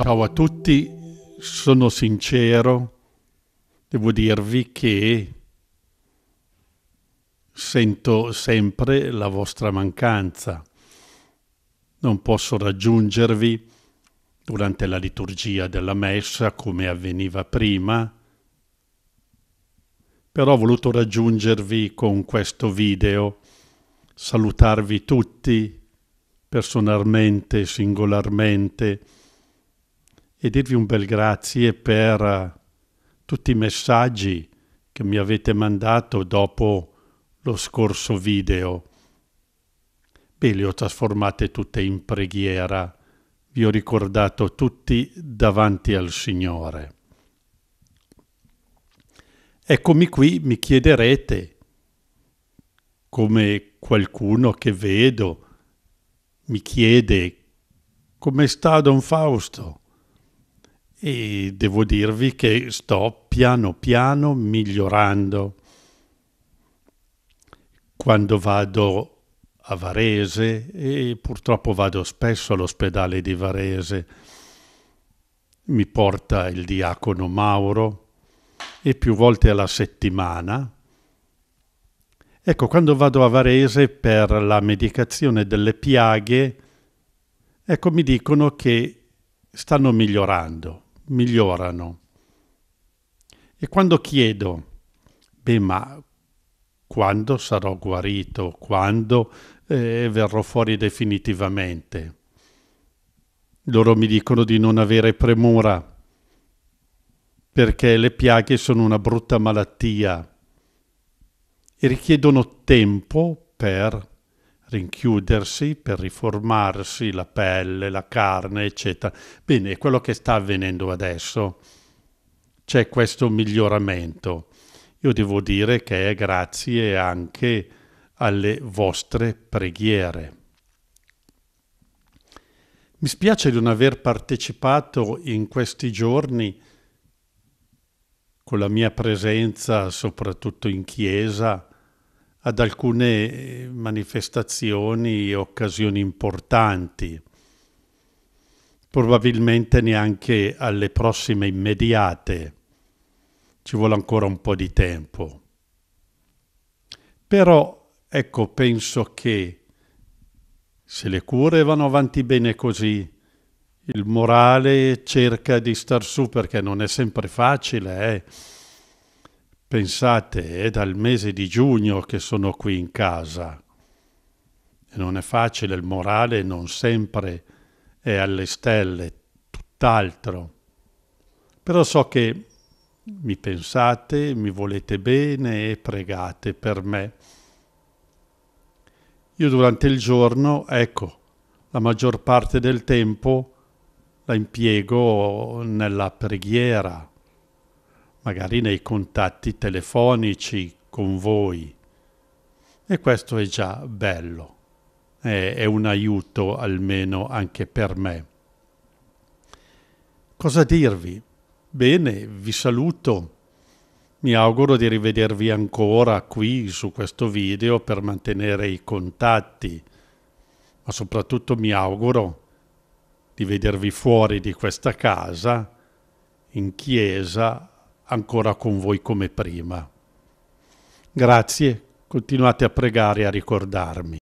Ciao a tutti, sono sincero, devo dirvi che sento sempre la vostra mancanza. Non posso raggiungervi durante la liturgia della messa come avveniva prima, però ho voluto raggiungervi con questo video, salutarvi tutti personalmente, singolarmente, e dirvi un bel grazie per eh, tutti i messaggi che mi avete mandato dopo lo scorso video. Beh, le ho trasformate tutte in preghiera, vi ho ricordato tutti davanti al Signore. Eccomi qui, mi chiederete, come qualcuno che vedo mi chiede come sta Don Fausto e devo dirvi che sto piano piano migliorando. Quando vado a Varese e purtroppo vado spesso all'ospedale di Varese, mi porta il diacono Mauro e più volte alla settimana. Ecco, quando vado a Varese per la medicazione delle piaghe, ecco, mi dicono che stanno migliorando migliorano. E quando chiedo, beh ma quando sarò guarito, quando eh, verrò fuori definitivamente? Loro mi dicono di non avere premura, perché le piaghe sono una brutta malattia e richiedono tempo per rinchiudersi per riformarsi la pelle, la carne, eccetera. Bene, è quello che sta avvenendo adesso. C'è questo miglioramento. Io devo dire che è grazie anche alle vostre preghiere. Mi spiace di non aver partecipato in questi giorni con la mia presenza, soprattutto in chiesa, ad alcune eh, manifestazioni e occasioni importanti, probabilmente neanche alle prossime immediate, ci vuole ancora un po' di tempo. Però, ecco, penso che se le cure vanno avanti bene così, il morale cerca di star su perché non è sempre facile, eh? Pensate, è dal mese di giugno che sono qui in casa. E non è facile, il morale non sempre è alle stelle, tutt'altro. Però so che mi pensate, mi volete bene e pregate per me. Io durante il giorno, ecco, la maggior parte del tempo la impiego nella preghiera magari nei contatti telefonici con voi. E questo è già bello, è, è un aiuto almeno anche per me. Cosa dirvi? Bene, vi saluto. Mi auguro di rivedervi ancora qui su questo video per mantenere i contatti, ma soprattutto mi auguro di vedervi fuori di questa casa, in chiesa, ancora con voi come prima. Grazie, continuate a pregare e a ricordarmi.